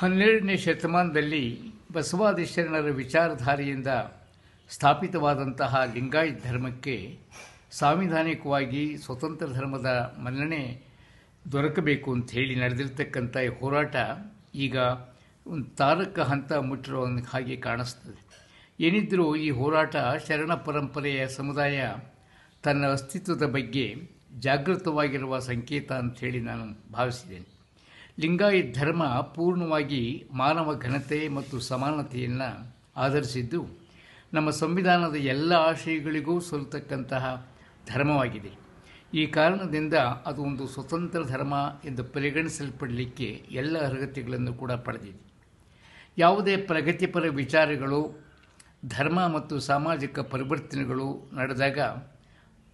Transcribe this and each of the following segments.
ಹನ್ನೆರಡನೇ ಶತಮಾನದಲ್ಲಿ ಬಸವಾದಿ ವಿಚಾರಧಾರೆಯಿಂದ ಸ್ಥಾಪಿತವಾದಂತಹ ಲಿಂಗಾಯತ್ ಧರ್ಮಕ್ಕೆ ಸಾಂವಿಧಾನಿಕವಾಗಿ ಸ್ವತಂತ್ರ ಧರ್ಮದ ಮನ್ನಣೆ ದೊರಕಬೇಕು ಅಂತ ಹೇಳಿ ನಡೆದಿರ್ತಕ್ಕಂಥ ಈ ಹೋರಾಟ ಈಗ ಒಂದು ತಾರಕ ಹಂತ ಮುಟ್ಟಿರೋ ಹಾಗೆ ಕಾಣಿಸ್ತದೆ ಏನಿದ್ದರೂ ಈ ಹೋರಾಟ ಶರಣ ಪರಂಪರೆಯ ಸಮುದಾಯ ತನ್ನ ಅಸ್ತಿತ್ವದ ಬಗ್ಗೆ ಜಾಗೃತವಾಗಿರುವ ಸಂಕೇತ ಹೇಳಿ ನಾನು ಭಾವಿಸಿದ್ದೇನೆ ಲಿಂಗಾಯತ್ ಧರ್ಮ ಪೂರ್ಣವಾಗಿ ಮಾನವ ಘನತೆ ಮತ್ತು ಸಮಾನತೆಯನ್ನು ಆಧರಿಸಿದ್ದು ನಮ್ಮ ಸಂವಿಧಾನದ ಎಲ್ಲ ಆಶಯಗಳಿಗೂ ಸಲ್ಲತಕ್ಕಂತಹ ಧರ್ಮವಾಗಿದೆ ಈ ಕಾರಣದಿಂದ ಅದು ಒಂದು ಸ್ವತಂತ್ರ ಧರ್ಮ ಎಂದು ಪರಿಗಣಿಸಲ್ಪಡಲಿಕ್ಕೆ ಎಲ್ಲ ಅರ್ಹತೆಗಳನ್ನು ಕೂಡ ಪಡೆದಿದೆ ಯಾವುದೇ ಪ್ರಗತಿಪರ ವಿಚಾರಗಳು ಧರ್ಮ ಮತ್ತು ಸಾಮಾಜಿಕ ಪರಿವರ್ತನೆಗಳು ನಡೆದಾಗ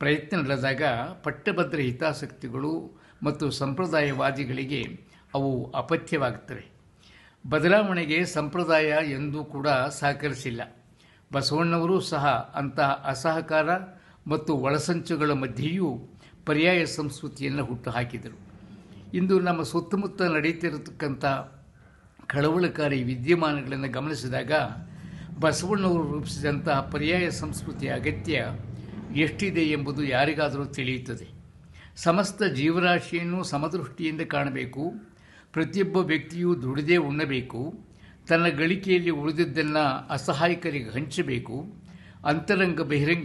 ಪ್ರಯತ್ನ ನಡೆದಾಗ ಪಟ್ಟಭದ್ರ ಹಿತಾಸಕ್ತಿಗಳು ಮತ್ತು ಸಂಪ್ರದಾಯವಾದಿಗಳಿಗೆ ಅವು ಅಪಥ್ಯವಾಗುತ್ತವೆ ಬದಲಾವಣೆಗೆ ಸಂಪ್ರದಾಯ ಎಂದೂ ಕೂಡ ಸಹಕರಿಸಿಲ್ಲ ಬಸವಣ್ಣವರು ಸಹ ಅಂತಹ ಅಸಹಕಾರ ಮತ್ತು ಒಳಸಂಚುಗಳ ಮಧ್ಯೆಯೂ ಪರ್ಯಾಯ ಸಂಸ್ಕೃತಿಯನ್ನು ಹುಟ್ಟುಹಾಕಿದರು ಇಂದು ನಮ್ಮ ಸುತ್ತಮುತ್ತ ನಡೆಯುತ್ತಿರತಕ್ಕಂಥ ಕಳವಳಕಾರಿ ವಿದ್ಯಮಾನಗಳನ್ನು ಗಮನಿಸಿದಾಗ ಬಸವಣ್ಣವರು ರೂಪಿಸಿದಂತಹ ಪರ್ಯಾಯ ಸಂಸ್ಕೃತಿಯ ಅಗತ್ಯ ಎಷ್ಟಿದೆ ಎಂಬುದು ಯಾರಿಗಾದರೂ ತಿಳಿಯುತ್ತದೆ ಸಮಸ್ತ ಜೀವರಾಶಿಯನ್ನು ಸಮದೃಷ್ಟಿಯಿಂದ ಕಾಣಬೇಕು ಪ್ರತಿಯೊಬ್ಬ ವ್ಯಕ್ತಿಯೂ ದುಡಿದೇ ಉಣ್ಣಬೇಕು ತನ್ನ ಗಳಿಕೆಯಲ್ಲಿ ಉಳಿದಿದ್ದನ್ನು ಅಸಹಾಯಕರಿಗೆ ಹಂಚಬೇಕು ಅಂತರಂಗ ಬಹಿರಂಗ